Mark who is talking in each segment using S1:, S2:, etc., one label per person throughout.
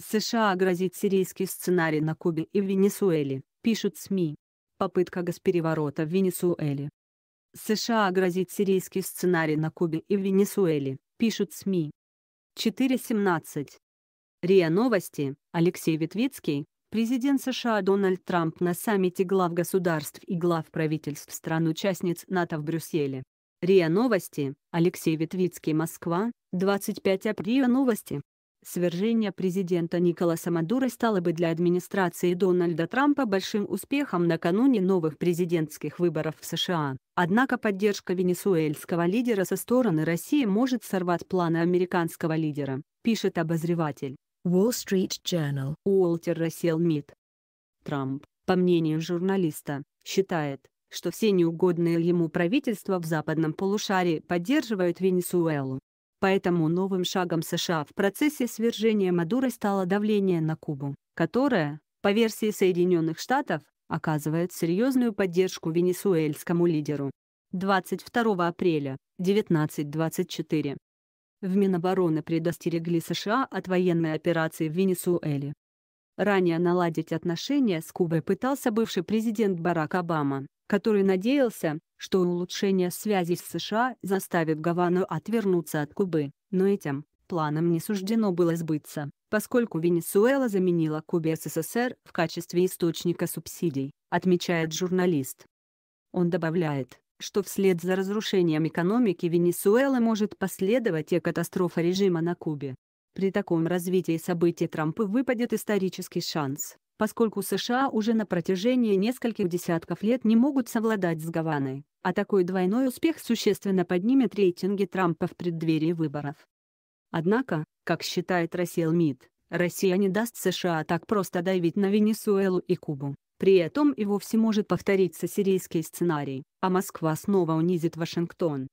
S1: США грозит сирийский сценарий на Кубе и в Венесуэле, пишут СМИ. Попытка госпереворота в Венесуэле. США грозит сирийский сценарий на Кубе и в Венесуэле, пишут СМИ. 4.17. РИА Новости, Алексей Ветвицкий, президент США Дональд Трамп на саммите глав государств и глав правительств стран-участниц НАТО в Брюсселе. РИА Новости, Алексей Ветвицкий, Москва, 25 апреля новости. Свержение президента Николаса Мадуро стало бы для администрации Дональда Трампа большим успехом накануне новых президентских выборов в США. Однако поддержка венесуэльского лидера со стороны России может сорвать планы американского лидера, пишет обозреватель. Wall Street Journal. Уолтер Рассел Мид. Трамп, по мнению журналиста, считает, что все неугодные ему правительства в западном полушарии поддерживают Венесуэлу. Поэтому новым шагом США в процессе свержения Мадуры стало давление на Кубу, которое, по версии Соединенных Штатов, оказывает серьезную поддержку венесуэльскому лидеру. 22 апреля, 1924. В Минобороны предостерегли США от военной операции в Венесуэле. Ранее наладить отношения с Кубой пытался бывший президент Барак Обама, который надеялся, что улучшение связей с США заставит Гавану отвернуться от Кубы, но этим планам не суждено было сбыться, поскольку Венесуэла заменила Кубе СССР в качестве источника субсидий, отмечает журналист. Он добавляет, что вслед за разрушением экономики Венесуэлы может последовать и катастрофа режима на Кубе. При таком развитии событий Трампу выпадет исторический шанс поскольку США уже на протяжении нескольких десятков лет не могут совладать с Гаваной, а такой двойной успех существенно поднимет рейтинги Трампа в преддверии выборов. Однако, как считает Рассел МИД, Россия не даст США так просто давить на Венесуэлу и Кубу. При этом и вовсе может повториться сирийский сценарий, а Москва снова унизит Вашингтон,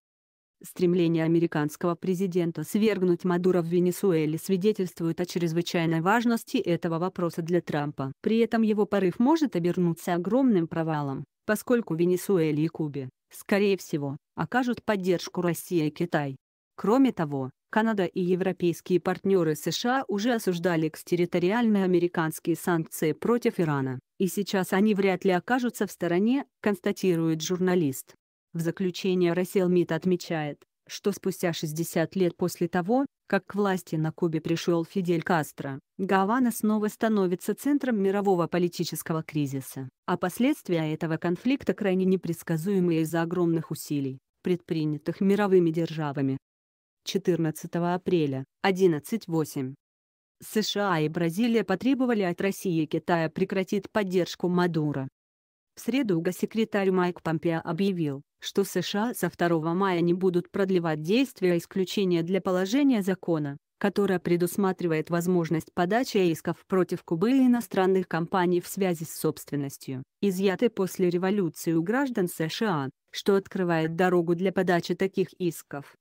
S1: Стремление американского президента свергнуть Мадура в Венесуэле свидетельствует о чрезвычайной важности этого вопроса для Трампа. При этом его порыв может обернуться огромным провалом, поскольку Венесуэле и Кубе, скорее всего, окажут поддержку Россия и Китай. Кроме того, Канада и европейские партнеры США уже осуждали экстерриториальные американские санкции против Ирана, и сейчас они вряд ли окажутся в стороне, констатирует журналист. В заключение Расселмит отмечает, что спустя 60 лет после того, как к власти на Кубе пришел Фидель Кастро, Гавана снова становится центром мирового политического кризиса, а последствия этого конфликта крайне непредсказуемы из-за огромных усилий, предпринятых мировыми державами. 14 апреля, 11.08. США и Бразилия потребовали от России и Китая прекратить поддержку Мадура. В среду госсекретарь Майк Помпео объявил, что США со 2 мая не будут продлевать действие исключения для положения закона, которое предусматривает возможность подачи исков против Кубы и иностранных компаний в связи с собственностью, изъятой после революции у граждан США, что открывает дорогу для подачи таких исков.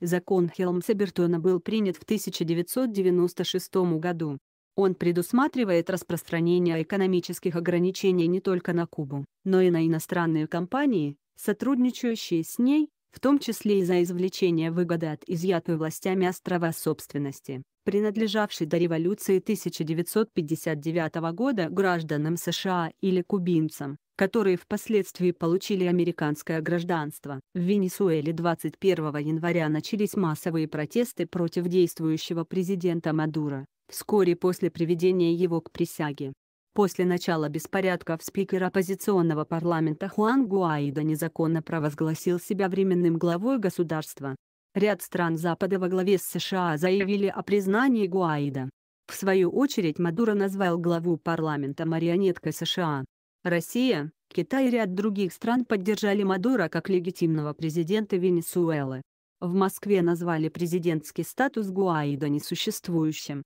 S1: Закон Хелмса Бертона был принят в 1996 году. Он предусматривает распространение экономических ограничений не только на Кубу, но и на иностранные компании, сотрудничающие с ней, в том числе и за извлечение выгоды от изъятой властями острова собственности, принадлежавшей до революции 1959 года гражданам США или кубинцам, которые впоследствии получили американское гражданство. В Венесуэле 21 января начались массовые протесты против действующего президента Мадура вскоре после приведения его к присяге. После начала беспорядков спикер оппозиционного парламента Хуан Гуаида незаконно провозгласил себя временным главой государства. Ряд стран Запада во главе с США заявили о признании Гуаида. В свою очередь Мадуро назвал главу парламента марионеткой США. Россия, Китай и ряд других стран поддержали Мадуро как легитимного президента Венесуэлы. В Москве назвали президентский статус Гуаида несуществующим.